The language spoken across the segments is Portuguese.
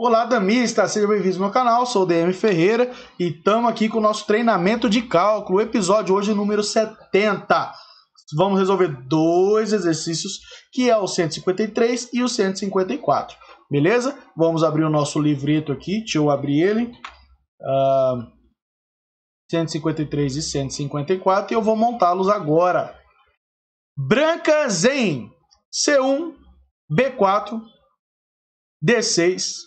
Olá, Damista, Seja bem-vindos no canal, sou o DM Ferreira e estamos aqui com o nosso treinamento de cálculo, episódio hoje número 70. Vamos resolver dois exercícios, que é o 153 e o 154, beleza? Vamos abrir o nosso livreto aqui, deixa eu abrir ele. Uh, ah, 153 e 154 e eu vou montá-los agora. Brancas em C1, B4, D6,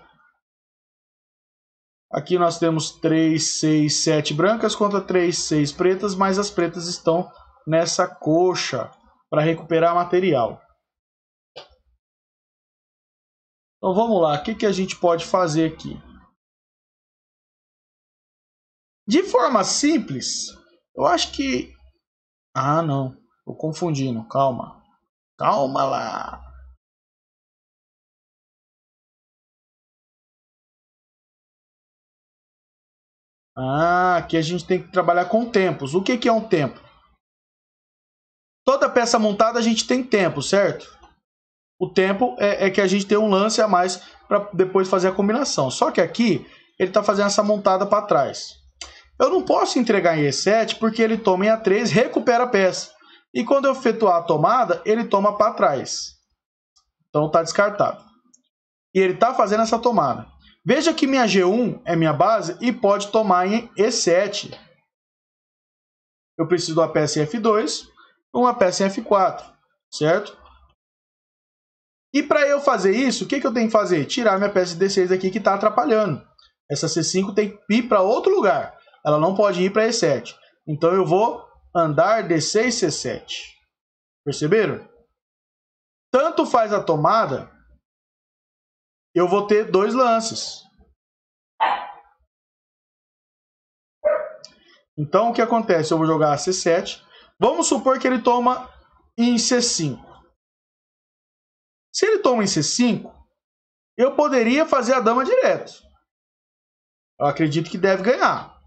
Aqui nós temos 3, 6, 7 brancas contra 3, 6 pretas, mas as pretas estão nessa coxa para recuperar material. Então vamos lá, o que, que a gente pode fazer aqui? De forma simples, eu acho que... Ah, não, estou confundindo, calma. Calma lá. Ah, aqui a gente tem que trabalhar com tempos. O que, que é um tempo? Toda peça montada a gente tem tempo, certo? O tempo é, é que a gente tem um lance a mais para depois fazer a combinação. Só que aqui ele está fazendo essa montada para trás. Eu não posso entregar em E7 porque ele toma em A3, recupera a peça. E quando eu efetuar a tomada, ele toma para trás. Então está descartado. E ele está fazendo essa tomada. Veja que minha G1 é minha base e pode tomar em E7. Eu preciso de uma peça em F2 ou uma peça em F4, certo? E para eu fazer isso, o que, que eu tenho que fazer? Tirar minha peça D6 aqui que está atrapalhando. Essa C5 tem que ir para outro lugar. Ela não pode ir para E7. Então eu vou andar D6, C7. Perceberam? Tanto faz a tomada eu vou ter dois lances. Então o que acontece? Eu vou jogar C7. Vamos supor que ele toma em C5. Se ele toma em C5, eu poderia fazer a dama direto. Eu acredito que deve ganhar.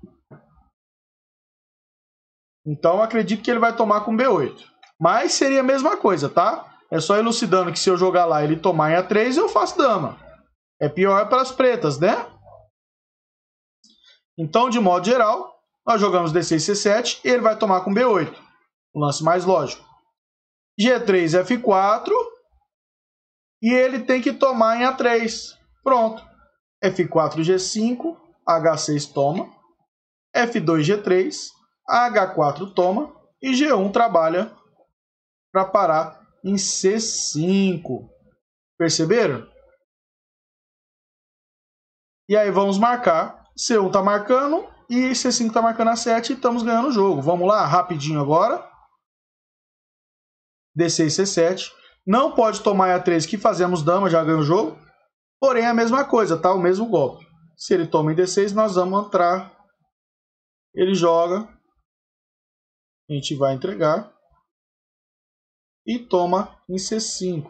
Então eu acredito que ele vai tomar com B8. Mas seria a mesma coisa, tá? É só elucidando que se eu jogar lá ele tomar em A3, eu faço dama. É pior para as pretas, né? Então, de modo geral, nós jogamos D6, C7 e ele vai tomar com B8. O lance mais lógico. G3, F4. E ele tem que tomar em A3. Pronto. F4, G5. H6 toma. F2, G3. H4 toma. E G1 trabalha para parar em C5. Perceberam? E aí vamos marcar. C1 tá marcando e C5 tá marcando a 7 e estamos ganhando o jogo. Vamos lá, rapidinho agora. D6, e C7. Não pode tomar A3 que fazemos dama, já ganhou o jogo. Porém, é a mesma coisa, tá? O mesmo golpe. Se ele toma em D6, nós vamos entrar. Ele joga. A gente vai entregar. E toma em C5.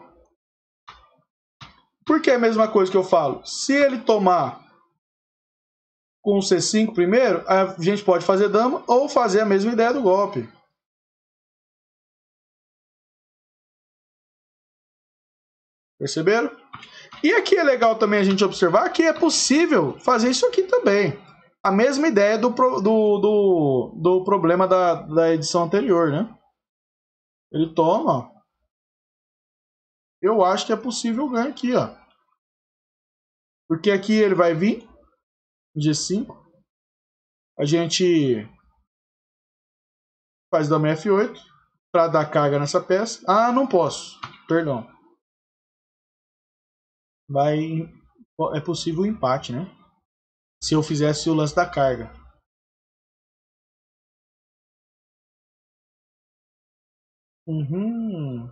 Por que é a mesma coisa que eu falo? Se ele tomar com C5 primeiro, a gente pode fazer dama ou fazer a mesma ideia do golpe. Perceberam? E aqui é legal também a gente observar que é possível fazer isso aqui também. A mesma ideia do, do, do, do problema da, da edição anterior, né? Ele toma, Eu acho que é possível ganhar aqui, ó. Porque aqui ele vai vir G5. A gente faz dama F8 para dar carga nessa peça. Ah, não posso. Perdão. Vai é possível o empate, né? Se eu fizesse o lance da carga. Uhum.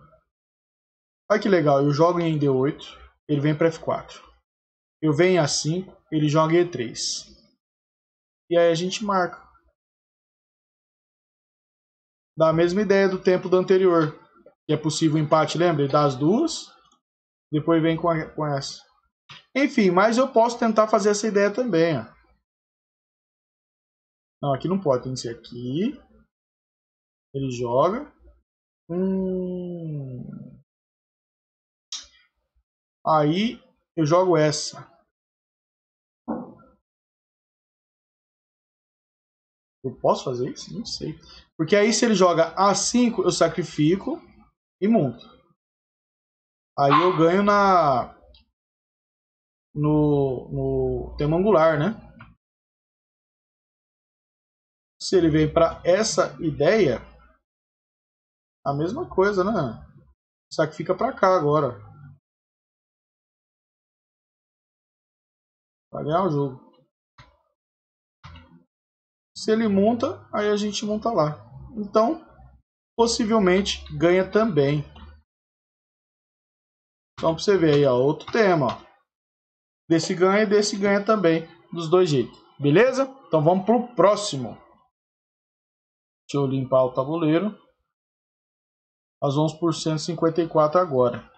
Olha que legal, eu jogo em D8, ele vem para F4. Eu venho a 5, ele joga E3. E aí a gente marca. Dá a mesma ideia do tempo do anterior. Que é possível o empate, lembra? Ele dá as duas, depois vem com, a, com essa. Enfim, mas eu posso tentar fazer essa ideia também. Ó. Não, aqui não pode, tem que ser aqui. Ele joga. Hum... Aí eu jogo essa. Eu posso fazer isso? Não sei. Porque aí se ele joga A5, eu sacrifico e monto. Aí eu ganho na... No, no tema angular, né? Se ele vem para essa ideia, a mesma coisa, né? Sacrifica para cá agora. Vai ganhar o jogo. Se ele monta, aí a gente monta lá. Então, possivelmente ganha também. Então, pra você ver aí, ó, outro tema. Ó. Desse ganha e desse ganha também, dos dois jeitos. Beleza? Então, vamos pro próximo. Deixa eu limpar o tabuleiro. As 11 por 154 agora.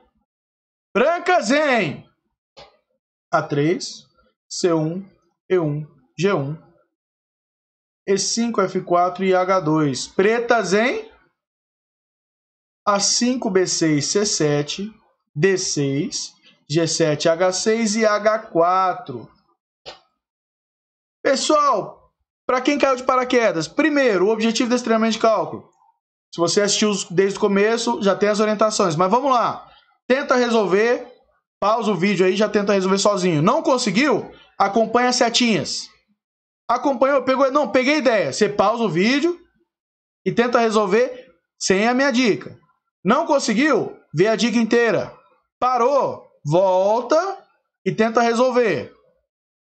Brancas em A3, C1, E1, G1, e5F4 e H2. Pretas em A5, B6, C7, D6, G7, H6 e H4. Pessoal, para quem caiu de paraquedas, primeiro, o objetivo desse treinamento de cálculo. Se você assistiu desde o começo, já tem as orientações. Mas vamos lá. Tenta resolver. Pausa o vídeo aí, já tenta resolver sozinho. Não conseguiu? Acompanha as setinhas. Acompanhou, pegou. Não, peguei ideia. Você pausa o vídeo e tenta resolver sem a minha dica. Não conseguiu? Vê a dica inteira. Parou, volta e tenta resolver.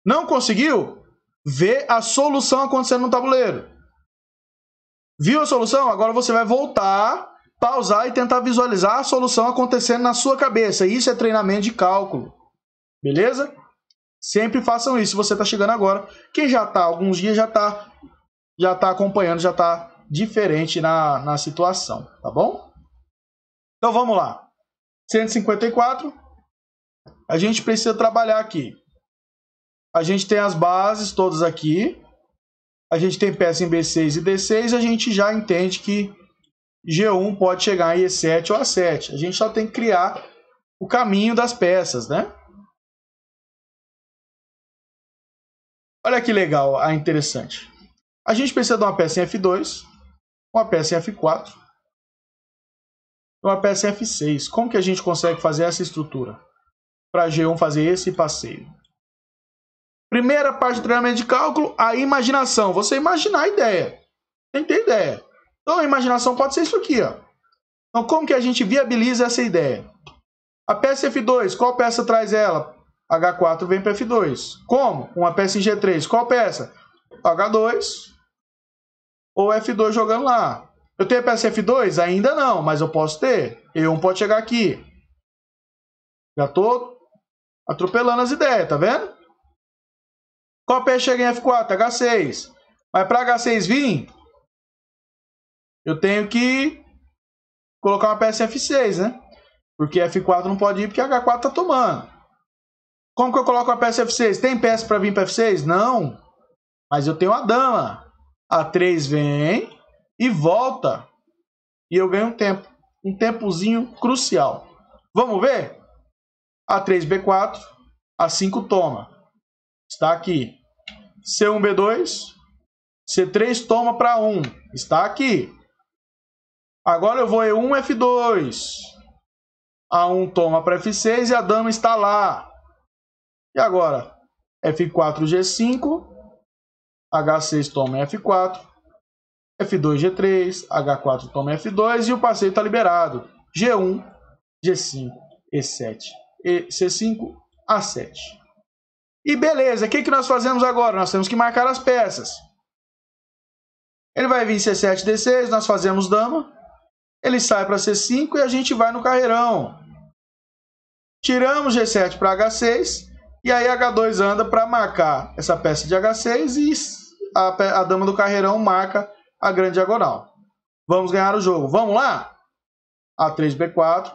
Não conseguiu? Vê a solução acontecendo no tabuleiro. Viu a solução? Agora você vai voltar, pausar e tentar visualizar a solução acontecendo na sua cabeça. Isso é treinamento de cálculo. Beleza? Sempre façam isso. Se você está chegando agora, quem já está, alguns dias já está já tá acompanhando, já está diferente na, na situação, tá bom? Então vamos lá. 154. A gente precisa trabalhar aqui. A gente tem as bases todas aqui. A gente tem peça em B6 e D6. A gente já entende que G1 pode chegar em E7 ou A7. A gente só tem que criar o caminho das peças, né? Olha que legal, a ah, interessante. A gente precisa de uma peça em F2, uma peça em F4 e uma peça em F6. Como que a gente consegue fazer essa estrutura? Para G1 fazer esse passeio. Primeira parte do treinamento de cálculo, a imaginação. Você imaginar a ideia. Tem que ter ideia. Então a imaginação pode ser isso aqui. Ó. Então como que a gente viabiliza essa ideia? A peça F2, qual peça traz ela? H4 vem para F2. Como? Uma peça em G3. Qual peça? H2 ou F2 jogando lá. Eu tenho a peça F2? Ainda não, mas eu posso ter. E1 pode chegar aqui. Já estou atropelando as ideias, tá vendo? Qual peça chega em F4? H6. Mas para H6 vir, eu tenho que colocar uma peça F6, né? Porque F4 não pode ir porque H4 está tomando. Como que eu coloco a peça F6? Tem peça para vir para F6? Não. Mas eu tenho a dama. A3 vem e volta. E eu ganho um tempo. Um tempozinho crucial. Vamos ver? A3, B4. A5 toma. Está aqui. C1, B2. C3 toma para 1. Está aqui. Agora eu vou E1, F2. A1 toma para F6 e a dama está lá. E agora, F4, G5, H6 toma F4, F2, G3, H4 toma F2 e o passeio está liberado. G1, G5, E7, e C5, A7. E beleza, o que, que nós fazemos agora? Nós temos que marcar as peças. Ele vai vir C7, D6, nós fazemos dama. Ele sai para C5 e a gente vai no carreirão. Tiramos G7 para H6. E aí H2 anda para marcar essa peça de H6 e a, a, dama do carreirão marca a grande diagonal. Vamos ganhar o jogo. Vamos lá? A3, B4.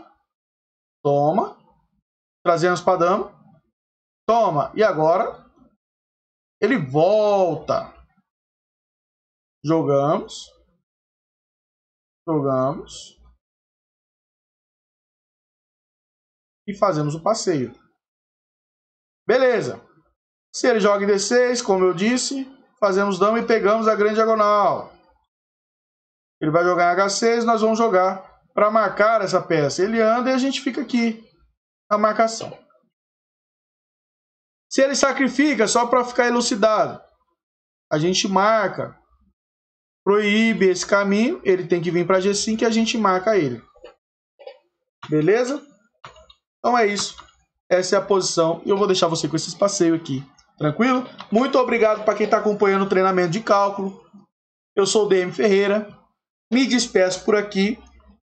Toma. Trazemos para a dama. Toma. E agora? Ele volta. Jogamos. Jogamos. E fazemos o passeio. Beleza. Se ele joga em D6, como eu disse, fazemos dama e pegamos a grande diagonal. Ele vai jogar em H6, nós vamos jogar para marcar essa peça. Ele anda e a gente fica aqui na marcação. Se ele sacrifica, só para ficar elucidado, a gente marca, proíbe esse caminho, ele tem que vir para G5 e a gente marca ele. Beleza? Então é isso. Essa é a posição e eu vou deixar você com esse passeio aqui. Tranquilo? Muito obrigado para quem está acompanhando o treinamento de cálculo. Eu sou o DM Ferreira. Me despeço por aqui.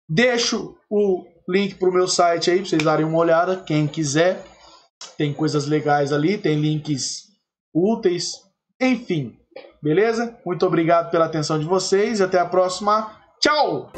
Deixo o link para o meu site aí para vocês darem uma olhada. Quem quiser. Tem coisas legais ali, tem links úteis. Enfim, beleza? Muito obrigado pela atenção de vocês. Até a próxima. Tchau!